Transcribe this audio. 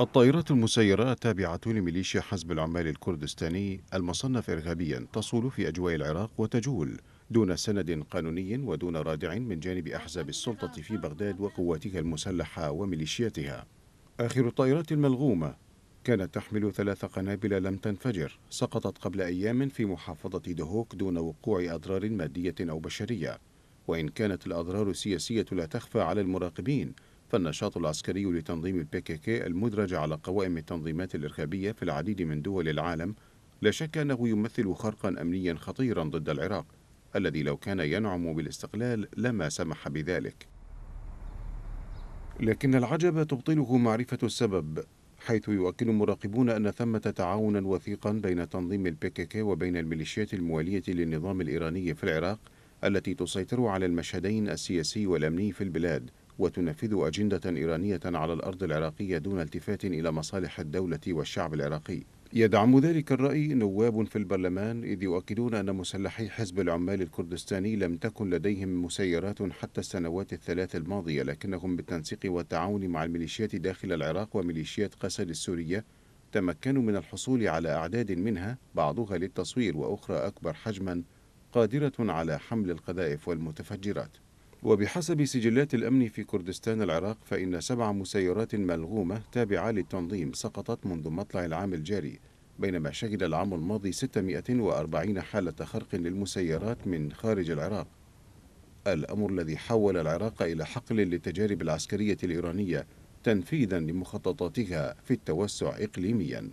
الطائرات المسيرة التابعة لميليشيا حزب العمال الكردستاني المصنف إرهابيا تصول في أجواء العراق وتجول دون سند قانوني ودون رادع من جانب أحزاب السلطة في بغداد وقواتها المسلحة وميليشياتها آخر الطائرات الملغومة كانت تحمل ثلاث قنابل لم تنفجر سقطت قبل أيام في محافظة دهوك دون وقوع أضرار مادية أو بشرية وإن كانت الأضرار السياسية لا تخفى على المراقبين فالنشاط العسكري لتنظيم البيكيكي المدرج على قوائم التنظيمات الإرهابية في العديد من دول العالم لا شك أنه يمثل خرقا أمنيا خطيرا ضد العراق الذي لو كان ينعم بالاستقلال لما سمح بذلك لكن العجب تبطله معرفة السبب حيث يؤكد مراقبون أن ثمة تعاونا وثيقا بين تنظيم البيكيكي وبين الميليشيات الموالية للنظام الإيراني في العراق التي تسيطر على المشهدين السياسي والأمني في البلاد وتنفذ أجندة إيرانية على الأرض العراقية دون التفات إلى مصالح الدولة والشعب العراقي يدعم ذلك الرأي نواب في البرلمان إذ يؤكدون أن مسلحي حزب العمال الكردستاني لم تكن لديهم مسيرات حتى السنوات الثلاث الماضية لكنهم بالتنسيق والتعاون مع الميليشيات داخل العراق وميليشيات قسد السورية تمكنوا من الحصول على أعداد منها بعضها للتصوير وأخرى أكبر حجما قادرة على حمل القذائف والمتفجرات وبحسب سجلات الأمن في كردستان العراق فإن سبع مسيرات ملغومة تابعة للتنظيم سقطت منذ مطلع العام الجاري بينما شهد العام الماضي 640 حالة خرق للمسيرات من خارج العراق الأمر الذي حول العراق إلى حقل للتجارب العسكرية الإيرانية تنفيذا لمخططاتها في التوسع إقليميا